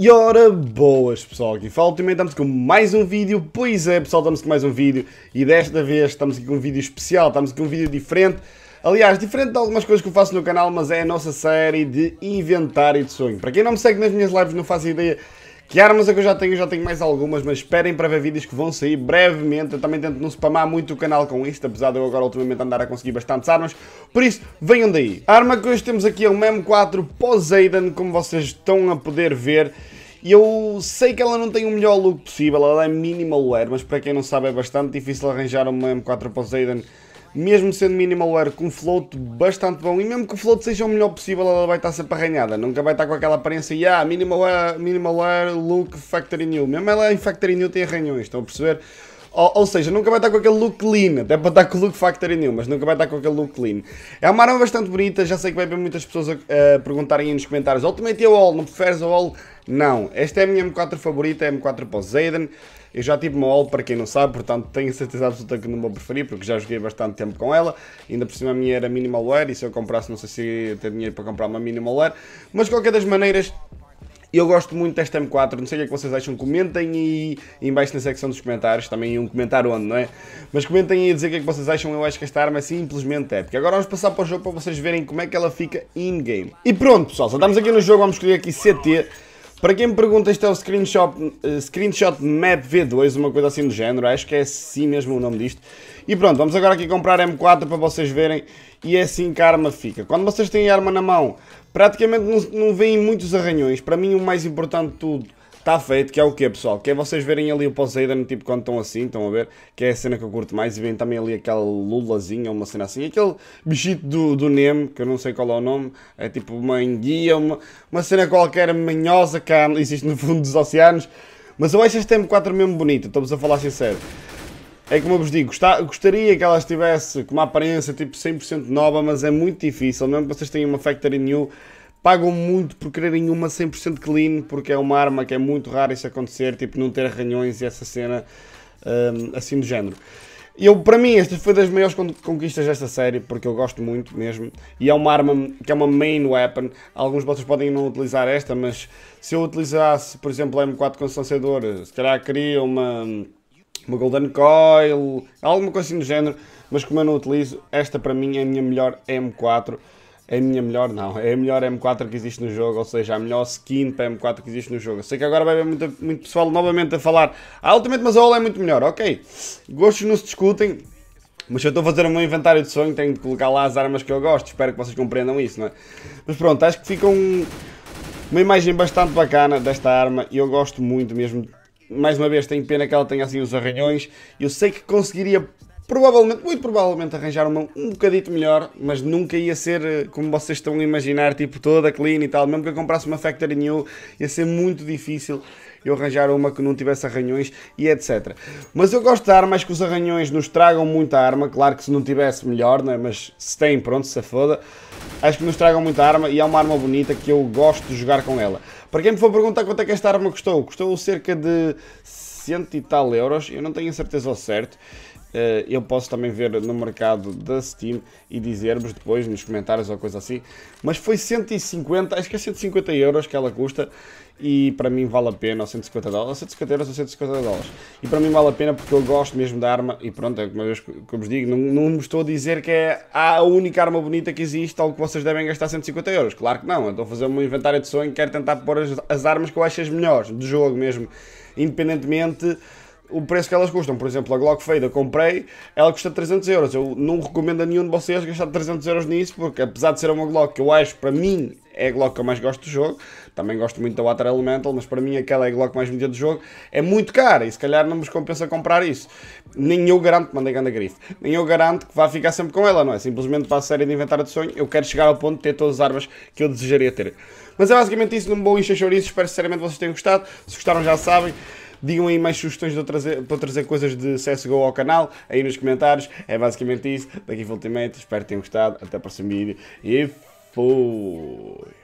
E ora boas pessoal, aqui fala também estamos com mais um vídeo, pois é pessoal, estamos com mais um vídeo e desta vez estamos aqui com um vídeo especial, estamos aqui com um vídeo diferente, aliás, diferente de algumas coisas que eu faço no canal, mas é a nossa série de inventário de sonho. Para quem não me segue nas minhas lives não faz ideia que armas é que eu já tenho? Eu já tenho mais algumas, mas esperem para ver vídeos que vão sair brevemente. Eu também tento não spamar muito o canal com isto, apesar de eu agora ultimamente andar a conseguir bastantes armas. Por isso, venham daí. A arma que hoje temos aqui é uma M4 Poseidon, como vocês estão a poder ver. E eu sei que ela não tem o melhor look possível, ela é minimal wear, mas para quem não sabe é bastante difícil arranjar uma M4 Poseidon mesmo sendo minimal wear, com float bastante bom, e mesmo que o float seja o melhor possível, ela vai estar sempre arranhada, nunca vai estar com aquela aparência, yeah, minimal wear, minimal wear look factory new, mesmo ela em factory new tem arranhões, estão a perceber? Ou, ou, seja, nunca vai estar com aquele look clean. Até para estar com o look factory nenhum, mas nunca vai estar com aquele look clean. É uma arma bastante bonita, já sei que vai haver muitas pessoas a, perguntarem aí nos comentários. Ultimate a all, não preferes a all? Não. Esta é a minha M4 favorita, é a M4 para o Zayden. Eu já tive uma all para quem não sabe, portanto tenho certeza absoluta que não vou preferir, porque já joguei bastante tempo com ela. Ainda por cima a minha era minimalware, e se eu comprasse não sei se ia ter dinheiro para comprar uma minimalware. Mas de qualquer das maneiras, eu gosto muito desta M4, não sei o que é que vocês acham, comentem aí, embaixo na secção dos comentários, também um comentário onde, não é? Mas comentem aí a dizer o que é que vocês acham, eu acho que esta arma simplesmente é. Porque agora vamos passar para o jogo para vocês verem como é que ela fica in-game. E pronto pessoal, já estamos aqui no jogo, vamos escolher aqui CT. Para quem me pergunta, este é o screenshot, uh, screenshot Map V2, uma coisa assim do género, acho que é assim mesmo o nome disto. E pronto, vamos agora aqui comprar M4 para vocês verem, e é assim que a arma fica. Quando vocês têm a arma na mão, praticamente não, não veem muitos arranhões. Para mim o mais importante de tudo está feito, que é o quê, pessoal? Que é vocês verem ali o Poseidon, tipo, quando estão assim, estão a ver? Que é a cena que eu curto mais. E vem também ali aquela lulazinha, uma cena assim. Aquele bichito do, do Nemo, que eu não sei qual é o nome. É tipo uma enguia, uma, uma cena qualquer manhosa que existe no fundo dos oceanos. Mas eu acho este M4 mesmo bonito, estamos a falar sincero. É como eu vos digo, gostaria que ela estivesse com uma aparência tipo 100% nova, mas é muito difícil, mesmo que vocês tenham uma Factory New pagam muito por quererem uma 100% clean, porque é uma arma que é muito rara isso acontecer, tipo não ter ranhões e essa cena um, assim do género. Eu, para mim, esta foi das maiores conquistas desta série, porque eu gosto muito mesmo. E é uma arma que é uma main weapon. Alguns vocês podem não utilizar esta, mas se eu utilizasse, por exemplo, a M4 com silenciador, se calhar queria uma, uma Golden Coil, alguma coisa assim do género. Mas como eu não utilizo, esta para mim é a minha melhor M4. É a minha melhor, não. É a melhor M4 que existe no jogo, ou seja, a melhor skin para M4 que existe no jogo. sei que agora vai haver muito, muito pessoal novamente a falar ah, Ultimate Mazola é muito melhor, ok. Gostos não se discutem, mas se eu estou a fazer o meu inventário de sonho, tenho de colocar lá as armas que eu gosto. Espero que vocês compreendam isso, não é? Mas pronto, acho que fica um, uma imagem bastante bacana desta arma e eu gosto muito mesmo. Mais uma vez, tenho pena que ela tenha assim os arranhões. Eu sei que conseguiria provavelmente, muito provavelmente arranjar uma um bocadito melhor, mas nunca ia ser eh, como vocês estão a imaginar, tipo toda clean e tal. Mesmo que eu comprasse uma Factory New, ia ser muito difícil eu arranjar uma que não tivesse arranhões e etc. Mas eu gosto de armas que os arranhões nos tragam muita arma, claro que se não tivesse melhor, né? mas se tem, pronto, se foda. Acho que nos tragam muita arma e é uma arma bonita que eu gosto de jogar com ela. Para quem me for perguntar quanto é que esta arma custou, custou cerca de cento e tal euros, eu não tenho a certeza ao certo. Eh, eu posso também ver no mercado da Steam e dizer-vos depois nos comentários ou coisa assim. Mas foi 150, acho que é 150 euros que ela custa e para mim vale a pena, ou 150 dólares, ou 150 euros ou 150 dólares. E para mim vale a pena porque eu gosto mesmo da arma e pronto, é uma vez que eu vos digo, não, não estou a dizer que é a única arma bonita que existe, tal que vocês devem gastar 150 euros. Claro que não, eu estou a fazer um inventário de sonho, quero tentar pôr as, as armas que eu acho as melhores, do jogo mesmo, independentemente o preço que elas custam. Por exemplo, a Glock Fade eu comprei, ela custa 300 euros. Eu não recomendo a nenhum de vocês gastar 300 euros nisso, porque apesar de ser uma Glock que eu acho, para mim, é a Glock que eu mais gosto do jogo, também gosto muito da Water Elemental, mas para mim aquela é a Glock mais vendida do jogo, é muito cara e se calhar não vos compensa comprar isso. Nem eu garanto, mandei ganda grife, nem eu garanto que vá ficar sempre com ela, não é? Simplesmente para a série de inventário de sonho, eu quero chegar ao ponto de ter todas as armas que eu desejaria ter. Mas é basicamente isso, não me vou encher chouriços, espero sinceramente que vocês tenham gostado, se gostaram já sabem. Digam aí mais sugestões trazer, para trazer coisas de CSGO ao canal, aí nos comentários. É basicamente isso. Daqui foi Ultimate. Espero que tenham gostado. Até o próximo vídeo. E fui!